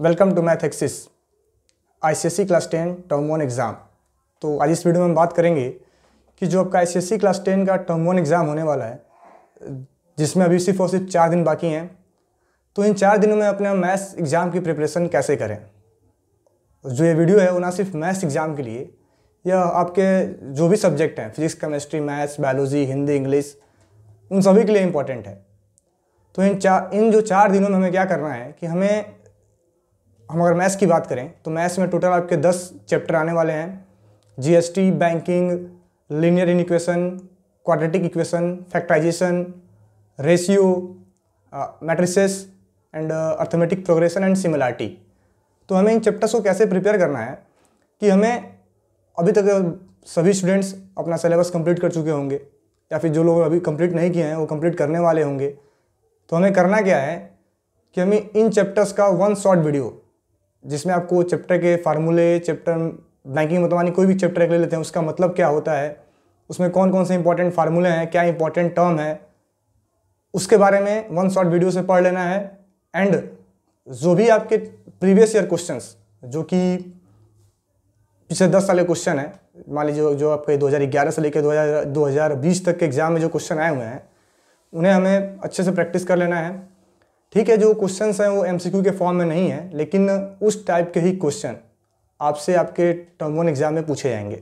welcome to Math Axis I class ten term one exam तो आज इस video में हम बात करेंगे कि जो आपका आई क्लास टेन का टर्म वन एग्ज़ाम होने वाला है जिसमें अभी सिर्फ और सिर्फ चार दिन बाकी हैं तो इन चार दिनों में अपने मैथ्स एग्ज़ाम की प्रिपरेशन कैसे करें जो ये वीडियो है वो ना सिर्फ मैथ्स एग्ज़ाम के लिए या आपके जो भी सब्जेक्ट हैं physics chemistry maths biology Hindi English उन सभी के लिए इम्पॉर्टेंट है तो इन चार इन जो चार दिनों में हमें क्या करना है कि हमें हम अगर मैथ्स की बात करें तो मैथ्स में टोटल आपके दस चैप्टर आने वाले हैं GST banking linear inequation quadratic equation factorisation ratio matrices and arithmetic progression and similarity तो हमें इन चैप्टर्स को कैसे प्रिपेयर करना है कि हमें अभी तक सभी स्टूडेंट्स अपना सिलेबस कंप्लीट कर चुके होंगे या फिर जो लोग अभी कंप्लीट नहीं किए हैं वो कंप्लीट करने वाले होंगे तो हमें करना क्या है कि हमें इन चैप्टर्स का वन शॉर्ट वीडियो जिसमें आपको चैप्टर के फार्मूले चैप्टर बैंकिंग मतवानी कोई भी चैप्टर ले लेते हैं उसका मतलब क्या होता है उसमें कौन कौन से इंपॉर्टेंट फार्मूले हैं क्या इंपॉर्टेंट टर्म है उसके बारे में वन शॉर्ट वीडियो से पढ़ लेना है एंड जो भी आपके प्रीवियस ईयर क्वेश्चन जो कि पिछले दस साल के क्वेश्चन है मान लीजिए जो आपके 2011 से लेकर 2020 तक के एग्ज़ाम में जो क्वेश्चन आए हुए हैं उन्हें हमें अच्छे से प्रैक्टिस कर लेना है ठीक है जो क्वेश्चन हैं वो एमसीक्यू के फॉर्म में नहीं है लेकिन उस टाइप के ही क्वेश्चन आपसे आपके टर्म वन एग्ज़ाम में पूछे जाएंगे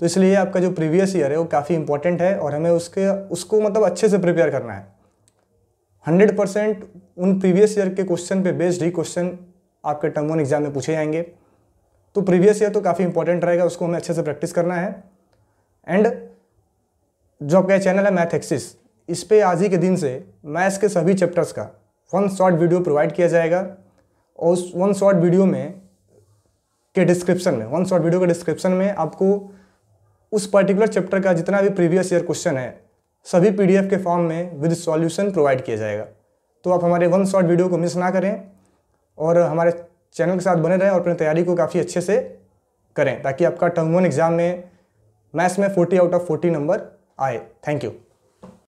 तो इसलिए आपका जो प्रीवियस ईयर है वो काफ़ी इंपॉर्टेंट है और हमें उसके उसको मतलब अच्छे से प्रिपेयर करना है हंड्रेड परसेंट उन प्रीवियस ईयर के क्वेश्चन पर बेस्ड ही क्वेश्चन आपके टर्म वन एग्ज़ाम में पूछे जाएंगे तो प्रीवियस ईयर तो काफ़ी इंपॉर्टेंट रहेगा उसको हमें अच्छे से प्रैक्टिस करना है एंड जो आपका चैनल है मैथ एक्सिस इस पर आज ही के दिन से मैथ्स के सभी चैप्टर्स का वन शॉर्ट वीडियो प्रोवाइड किया जाएगा और उस वन शॉर्ट वीडियो में के डिस्क्रिप्शन में वन शॉर्ट वीडियो के डिस्क्रिप्शन में आपको उस पर्टिकुलर चैप्टर का जितना भी प्रीवियस ईयर क्वेश्चन है सभी पी के फॉर्म में विद सॉल्यूशन प्रोवाइड किया जाएगा तो आप हमारे वन शॉर्ट वीडियो को मिस ना करें और हमारे चैनल के साथ बने रहें और अपनी तैयारी को काफ़ी अच्छे से करें ताकि आपका टर्म वन एग्ज़ाम में मैथ्स में forty out of forty number आए थैंक यू